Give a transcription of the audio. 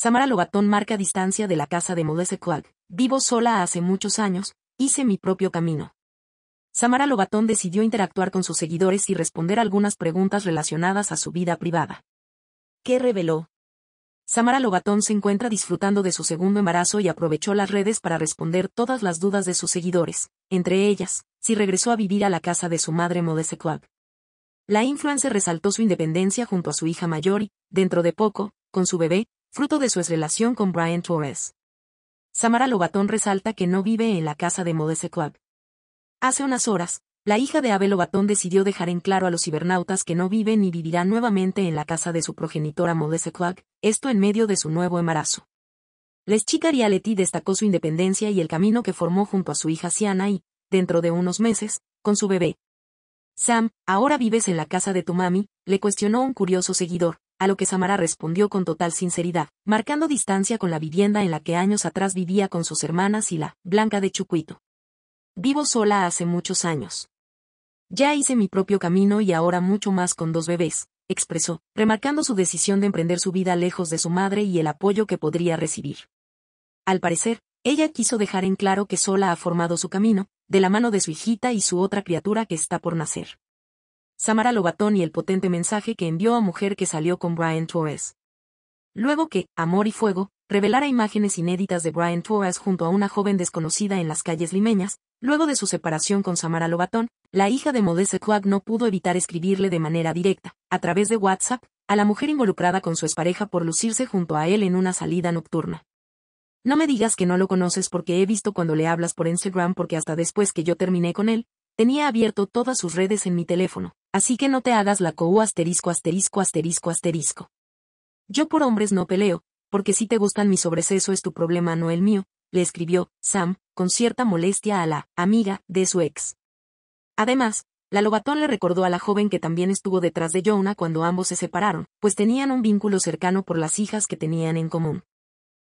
Samara Lobatón marca distancia de la casa de Modese Vivo sola hace muchos años, hice mi propio camino. Samara Lobatón decidió interactuar con sus seguidores y responder algunas preguntas relacionadas a su vida privada. ¿Qué reveló? Samara Lobatón se encuentra disfrutando de su segundo embarazo y aprovechó las redes para responder todas las dudas de sus seguidores, entre ellas, si regresó a vivir a la casa de su madre Modese La influencer resaltó su independencia junto a su hija mayor y, dentro de poco, con su bebé, fruto de su relación con Brian Torres. Samara Lobatón resalta que no vive en la casa de Modese Club. Hace unas horas, la hija de Abel Lobatón decidió dejar en claro a los cibernautas que no vive ni vivirá nuevamente en la casa de su progenitora Modese Club, esto en medio de su nuevo embarazo. Les chica Rialetti destacó su independencia y el camino que formó junto a su hija Siana y, dentro de unos meses, con su bebé. Sam, ahora vives en la casa de tu mami, le cuestionó un curioso seguidor, a lo que Samara respondió con total sinceridad, marcando distancia con la vivienda en la que años atrás vivía con sus hermanas y la Blanca de Chucuito. Vivo sola hace muchos años. Ya hice mi propio camino y ahora mucho más con dos bebés, expresó, remarcando su decisión de emprender su vida lejos de su madre y el apoyo que podría recibir. Al parecer, ella quiso dejar en claro que sola ha formado su camino, de la mano de su hijita y su otra criatura que está por nacer. Samara Lobatón y el potente mensaje que envió a mujer que salió con Brian Torres. Luego que, Amor y Fuego, revelara imágenes inéditas de Brian Torres junto a una joven desconocida en las calles limeñas, luego de su separación con Samara Lobatón, la hija de Modese Clark no pudo evitar escribirle de manera directa, a través de WhatsApp, a la mujer involucrada con su expareja por lucirse junto a él en una salida nocturna. No me digas que no lo conoces porque he visto cuando le hablas por Instagram porque hasta después que yo terminé con él, tenía abierto todas sus redes en mi teléfono, Así que no te hagas la coú asterisco asterisco asterisco asterisco. Yo por hombres no peleo, porque si te gustan mi sobreceso es tu problema no el mío, le escribió, Sam, con cierta molestia a la amiga de su ex. Además, la Lobatón le recordó a la joven que también estuvo detrás de Jonah cuando ambos se separaron, pues tenían un vínculo cercano por las hijas que tenían en común.